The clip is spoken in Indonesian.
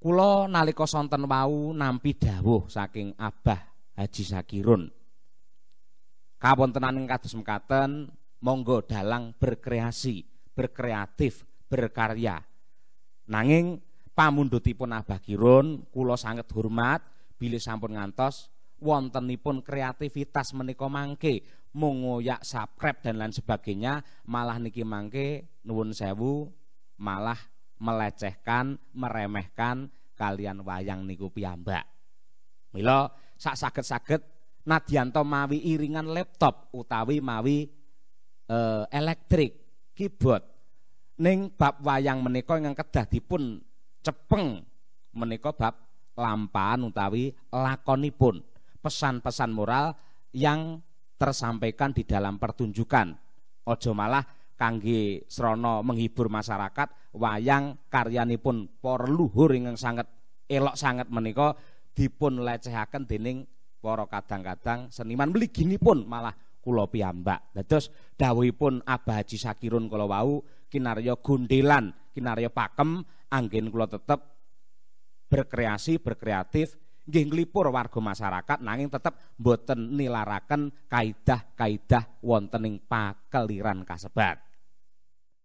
Kulo nalika sonten wau nampi dawuh saking Abah Haji Sakirun. Kawontenan kados mekaten, monggo dalang berkreasi, berkreatif, berkarya. Nanging pamundhutipun Abah Kirun kula sangat hormat bilih sampun ngantos wontenipun kreativitas menika mangke mung ngoyak subscribe dan lain sebagainya malah niki mangke nuwun sewu malah melecehkan, meremehkan kalian wayang niku piyambak. milo sak saged-saged nadyanto mawi iringan laptop utawi mawi e, elektrik keyboard ning bab wayang menika yang kedah dipun cepeng menika bab lampahan utawi pun pesan-pesan moral yang tersampaikan di dalam pertunjukan. Ojo malah kangge srana menghibur masyarakat wayang karyanipun por luhur ingkang sangat elok sangat menika dipun lecehaken dening poro kadang-kadang seniman beli gini pun malah kula piyambak. Dawi pun Abah Haji Sakirun bau, wau kinarya gondelan, kinarya pakem anggen kula tetep berkreasi, berkreatif nggih nglipur warga masyarakat nanging tetep boten nilarakan kaidah-kaidah wonten ing pakeliran kasebat.